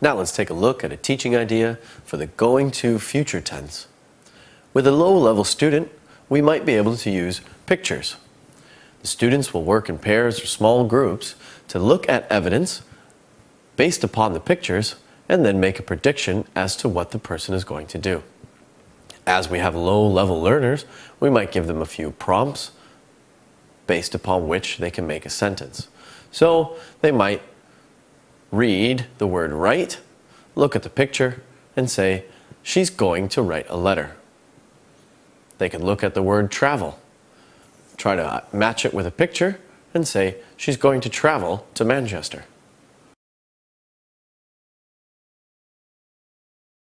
Now let's take a look at a teaching idea for the going to future tense. With a low-level student, we might be able to use pictures. The students will work in pairs or small groups to look at evidence based upon the pictures and then make a prediction as to what the person is going to do. As we have low-level learners, we might give them a few prompts based upon which they can make a sentence. So they might read the word write, look at the picture, and say, she's going to write a letter. They can look at the word travel, try to match it with a picture, and say, she's going to travel to Manchester.